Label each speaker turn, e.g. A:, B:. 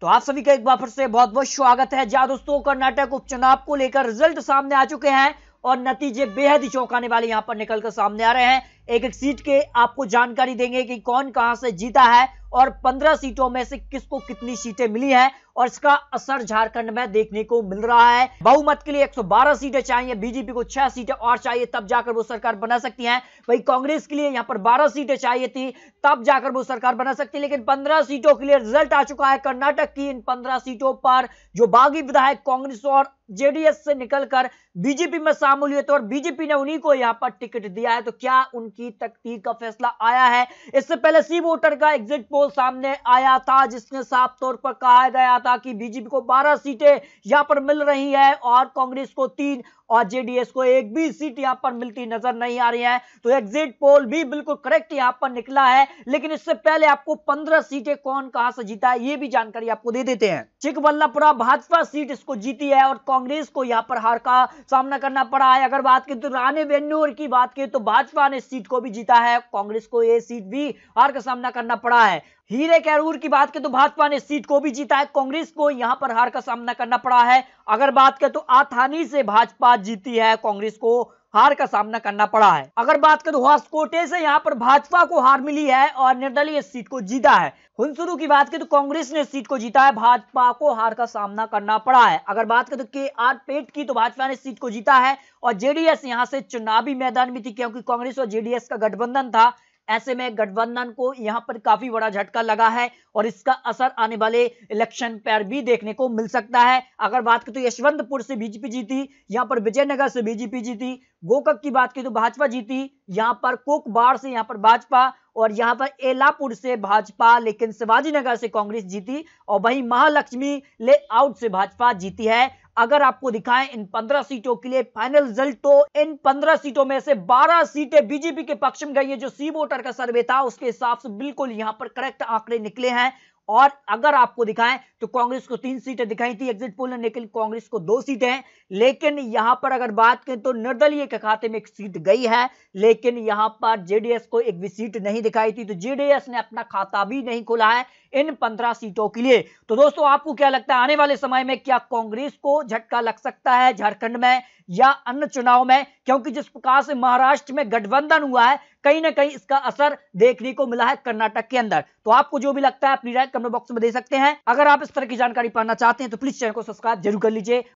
A: तो आप सभी का एक बार फिर से बहुत बहुत स्वागत है जहां दोस्तों कर्नाटक उपचुनाव को लेकर रिजल्ट सामने आ चुके हैं और नतीजे बेहद ही चौंकाने वाले यहां पर निकलकर सामने आ रहे हैं एक एक सीट के आपको जानकारी देंगे कि कौन कहां से जीता है और 15 सीटों में से किसको कितनी सीटें मिली है और इसका असर झारखंड में देखने को मिल रहा है बहुमत के लिए 112 सीटें चाहिए बीजेपी को 6 सीटें और चाहिए तब जाकर वो सरकार बना सकती है वही कांग्रेस के लिए यहां पर 12 सीटें चाहिए थी तब जाकर वो सरकार बना सकती है लेकिन 15 सीटों के लिए रिजल्ट आ चुका है कर्नाटक की इन 15 सीटों पर जो बागी विधायक कांग्रेस और जेडीएस से निकलकर बीजेपी में शामिल हुए थे और बीजेपी ने उन्हीं को यहां पर टिकट दिया है तो क्या उनके की तकदीर का फैसला आया है इससे पहले सी वोटर का एग्जिट पोल सामने आया था जिसमें साफ तौर पर कहा गया था कि बीजेपी को 12 सीटें यहां पर मिल रही है और कांग्रेस को तीन और जेडीएस को एक भी सीट यहाँ पर मिलती नजर नहीं आ रही है तो एग्जिट पोल भी बिल्कुल करेक्ट यहाँ पर निकला है लेकिन इससे पहले आपको पंद्रह सीटें कौन कहां से जीता है ये भी जानकारी आपको दे देते हैं चिकबल्लापुरा भाजपा सीट इसको जीती है और कांग्रेस को यहां पर हार का सामना करना पड़ा है अगर बात की तो रानी वेन्नूर की बात की तो भाजपा ने सीट को भी जीता है कांग्रेस को यह सीट भी हार का सामना करना पड़ा है हीरे कैरूर की बात करें तो भाजपा ने सीट को भी जीता है कांग्रेस को यहां पर हार का सामना करना पड़ा है अगर बात करें तो आथानी से भाजपा जीती है कांग्रेस को हार का सामना करना पड़ा है अगर बात करें तो हॉस्कोटे से यहाँ पर भाजपा को हार मिली है और निर्दलीय सीट को जीता है हुनसुरू की बात करें तो कांग्रेस ने सीट को जीता है भाजपा को हार का सामना करना पड़ा है अगर बात करें तो के आर पेट की तो भाजपा ने सीट को जीता है और जेडीएस यहाँ से चुनावी मैदान में थी क्योंकि कांग्रेस और जेडीएस का गठबंधन था ऐसे में गठबंधन को यहां पर काफी बड़ा झटका लगा है और इसका असर आने वाले इलेक्शन पर भी देखने को मिल सकता है अगर बात करें तो यशवंतपुर से बीजेपी जीती यहां पर विजयनगर से बीजेपी जीती गोकक की बात की तो भाजपा जीती यहां पर कोकबाड़ से यहां पर भाजपा और यहां पर एलापुर से भाजपा लेकिन शिवाजीनगर से कांग्रेस जीती और वहीं महालक्ष्मी ले से भाजपा जीती है अगर आपको दिखाएं इन पंद्रह सीटों के लिए फाइनल रिजल्ट तो इन पंद्रह सीटों में से बारह सीटें बीजेपी के पक्ष में गई है जो सी वोटर का सर्वे था उसके हिसाब से बिल्कुल यहां पर करेक्ट आंकड़े निकले हैं और अगर आपको दिखाएं तो कांग्रेस को तीन सीटें दिखाई थी एग्जिट पोल ने लेकिन कांग्रेस को दो सीटें हैं लेकिन यहां पर अगर बात करें तो निर्दलीय के खाते में एक सीट गई है लेकिन यहां पर जेडीएस को एक भी सीट नहीं दिखाई थी तो जेडीएस ने अपना खाता भी नहीं खोला है इन पंद्रह सीटों के लिए तो दोस्तों आपको क्या लगता है आने वाले समय में क्या कांग्रेस को झटका लग सकता है झारखंड में या अन्य चुनाव में क्योंकि जिस प्रकार से महाराष्ट्र में गठबंधन हुआ है कहीं ना कहीं इसका असर देखने को मिला है कर्नाटक के अंदर तो आपको जो भी लगता है अपनी राय कमेंट बॉक्स में दे सकते हैं अगर आप इस तरह की जानकारी पाना चाहते हैं तो प्लीज चैनल को सब्सक्राइब जरूर कर लीजिए